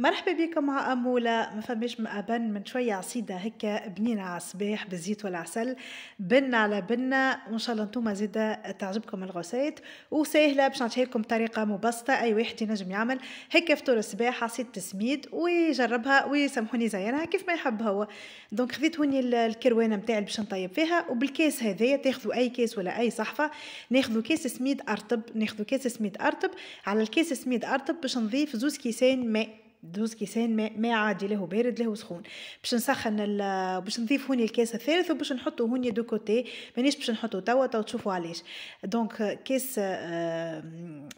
مرحبا بكم مع أمولة ما فماش أبن من شوية عصيدة هكا بنينة على الصباح بالزيت والعسل بن على بنة وإن شاء الله نتوما زادة تعجبكم الغسيت وسهلة باش نعطيها لكم طريقة مبسطة أي واحد ينجم يعمل هكا فطور الصباح عصيدة تسميد ويجربها ويسامحوني زينها كيف ما يحب هو دونك خذيت هوني الكروانة متاعي باش نطيب فيها وبالكاس هذايا تاخذوا أي كاس ولا أي صحفة ناخذوا كاس سميد أرطب ناخذوا كاس سميد أرطب على الكاس سميد أرطب باش نضيف زوز كيسين ماء دوز كيسان ماء ماء عادي له بارد له سخون باش نسخن باش نضيف هوني الكاس الثالث وباش نحطو هوني دو كوتي مانيش باش نحطو توا توا تشوفوا علاش دونك كاس آه،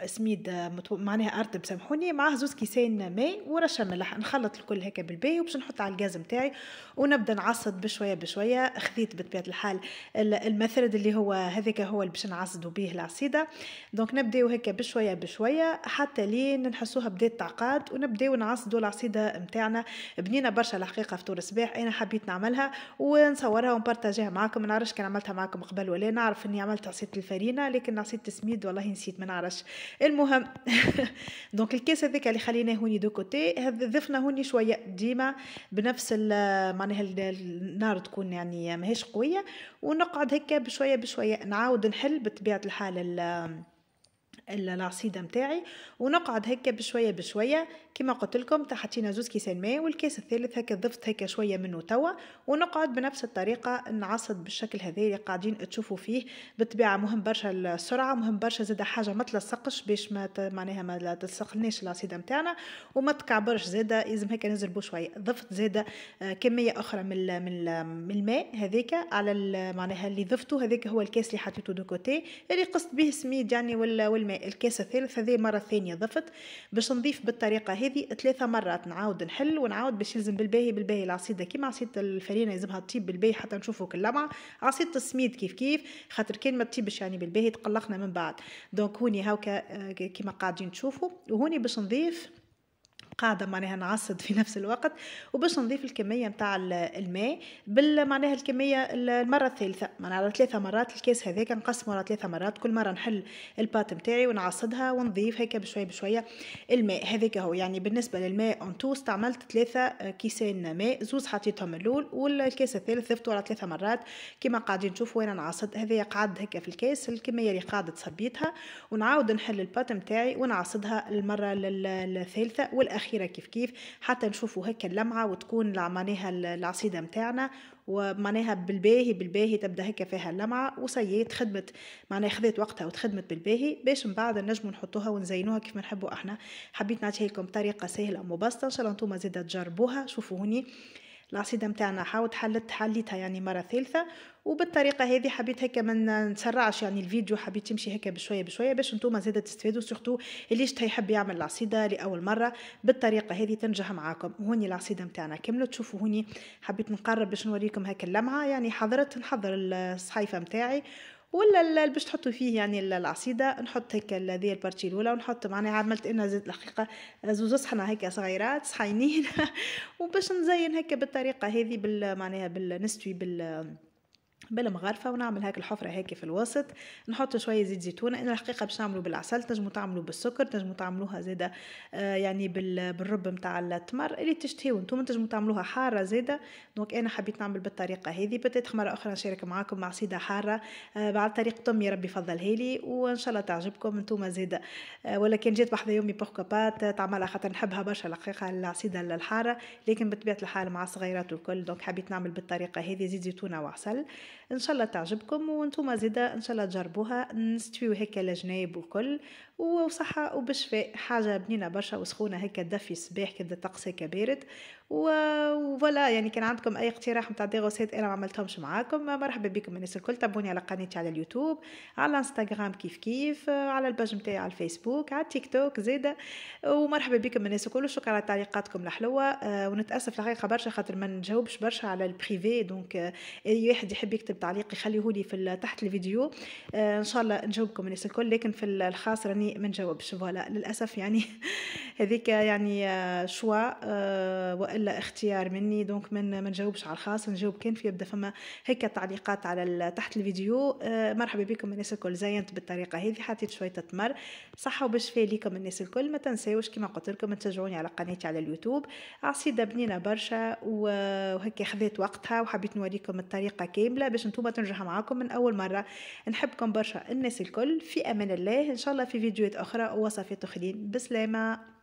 سميد آه، معناها ارتب سامحوني معاه زوز كيسان ماء ورشه ملح نخلط الكل هكا بالباهي وباش نحط على الغاز نتاعي ونبدا نعصد بشويه بشويه خذيت بطبيعه الحال المثرد اللي هو هذاك هو اللي باش نعصدو به العصيده دونك نبداو هكا بشويه بشويه حتى لين نحسوها بدات تعقاد ونبداو عصدوا العصيده نتاعنا بنينا برشا الحقيقه فطور صباح انا حبيت نعملها ونصورها ونبارتاجيها معاكم ما نعرفش كان عملتها معاكم قبل ولا نعرف اني عملت عصيده الفرينه لكن عصيده السميد والله نسيت ما نعرفش المهم دونك الكاس هذاك اللي خليناه هوني دو كوتي ضفنا هوني شويه ديما بنفس معناها النار تكون يعني ماهيش قويه ونقعد هكا بشويه بشويه نعاود نحل بطبيعه الحال العصيده نتاعي ونقعد هكا بشويه بشويه كما قلت لكم تحطينا زوز كيسان ماء والكاس الثالث هكا ضفت هكا شويه منه توا ونقعد بنفس الطريقه نعصد بالشكل هذا اللي قاعدين تشوفوا فيه بالطبيعه مهم برشا السرعه مهم برشا زاد حاجه ما تلصقش باش ما معناها ما تلصقناش العصيده نتاعنا وما تكعبرش زاده لازم هكا نزربو شويه ضفت زاده آه، كميه اخرى من من, الماء هذيك على معناها اللي ضفته هذاك هو الكاس اللي حطيته دو كوتي اللي قصت به سميد يعني والماء الكاسة الثالثة هذه مرة ثانية ضفت باش نضيف بالطريقة هذه ثلاثة مرات نعاود نحل ونعاود باش يلزم بالباهي بالباهي العصيدة كيما عصيدة الفرينة يلزمها تطيب بالباهي حتى نشوفوا كل عصيدة السميد كيف كيف خاطر كان ما تطيبش يعني بالباهي تقلقنا من بعد دونك هوني هاكا آه، كيما قاعدين تشوفوا وهوني باش نضيف قاعده معناها نعصد في نفس الوقت وباش نضيف الكميه نتاع الماء بال معناها الكميه المره الثالثه معناها على ثلاثه مرات الكاس هذاك نقسمه على ثلاثه مرات كل مره نحل البات نتاعي ونعصدها ونضيف هيك بشويه بشويه الماء هذاك هو يعني بالنسبه للماء اون تو استعملت ثلاثه كيسان ماء زوز حطيتهم الاول والكاس الثالث ضفته على ثلاثه مرات كما قاعدين نشوفوا وانا نعصد هذايا قعد هكا في الكاس الكميه اللي قعدت صبيتها ونعاود نحل البات نتاعي ونعصدها المره الثالثه والاخيره الأخيرة كيف كيف حتى نشوفوا هيك اللمعة وتكون معناها العصيدة نتاعنا ومعناها بالباهي بالباهي تبدا هيك فيها اللمعه وسيات خدمت معناها خذيت وقتها وتخدمت بالباهي باش من بعد نجموا نحطوها ونزينوها كيف ما نحبوا احنا حبيت نعطيها لكم طريقه سهله ومبسطه ان شاء الله نتوما زاده تجربوها شوفوا هوني العصيده نتاعنا حاولت حلت حليتها يعني مره ثالثه وبالطريقه هذه حبيت هكا ما نسرعش يعني الفيديو حبيت تمشي هكا بشويه بشويه باش نتوما زاده تستفادوا سورتو اللي يشتهي يحب يعمل العصيده لاول مره بالطريقه هذه تنجح معاكم هوني العصيده نتاعنا كامله تشوفوا هوني حبيت نقرب باش نوريكم هكا اللمعه يعني حضرت نحضر الصحيفه نتاعي ولا باش تحطوا فيه يعني العصيده نحط هيك هذه البارتي الاولى ونحط معناها عملت انا زيت الحقيقه زوز صحنا هيك صغيرات صحينين وباش نزين هيك بالطريقه هذه بال معناها بالنستوي بال بالمغرفه ونعمل هاك الحفره هيك في الوسط نحط شويه زيت زيتون انا الحقيقه باش نعملو بالعسل تنجمو تعملو بالسكر تنجمو تعملوها زاده آه، يعني بالرب نتاع التمر اللي تشتهيو نتوما تنجمو تعملوها حاره زاده دونك انا حبيت نعمل بالطريقه هذه بديت مره اخرى نشارك معاكم مع عصيده حاره آه، بعد طريقه امي ربي فضلها لي وان شاء الله تعجبكم نتوما زاده ولا كان جات بحذا يومي بوكابات آه، تعملها خاطر نحبها برشا الحقيقه العصيده الحاره لكن بطبيعه الحال مع الصغيرات والكل دونك حبيت نعمل بالطريقه هذه زيت زيتونه وعسل ان شاء الله تعجبكم وانتم زيدا ان شاء الله تجربوها نستويو هكا لجنايب وكل وصحة وبشفاء حاجة بنينة برشا وسخونة هكا تدفي الصباح كي الطقس هكا بارد وفوالا يعني كان عندكم أي اقتراح نتاع ديغوسات أنا ما عملتهمش معاكم مرحبا بكم الناس الكل تابوني على قناتي على اليوتيوب على انستغرام كيف كيف على الباج متاعي على الفيسبوك على التيك توك زيدا ومرحبا بكم الناس الكل وشكرا على تعليقاتكم الحلوة آه، ونتأسف الحقيقة برشا خاطر ما نجاوبش برشا على البريفي دونك آه، أي واحد يحب يكتب تعليق يخليهولي في تحت الفيديو آه، إن شاء الله نجاوبكم الناس الكل لكن في الخاص راني ما نجاوبش فوالا للاسف يعني هذيك يعني آه، شوا آه، والا اختيار مني دونك من ما نجاوبش على الخاص نجاوب كان في يبدا فما هيك تعليقات على تحت الفيديو آه، مرحبا بكم الناس الكل زينت بالطريقه هذه حطيت شويه تمر صحه وبشفاء ليكم الناس الكل ما تنساوش كما قلت لكم تشجعوني على قناتي على اليوتيوب عصيده بنينه برشا وهيك خذيت وقتها وحبيت نوريكم الطريقه كامله باش نتوما تنجح معاكم من اول مره نحبكم برشا الناس الكل في امان الله ان شاء الله في فيديو فيديوهات أخرى وصفات اخرين بسلامة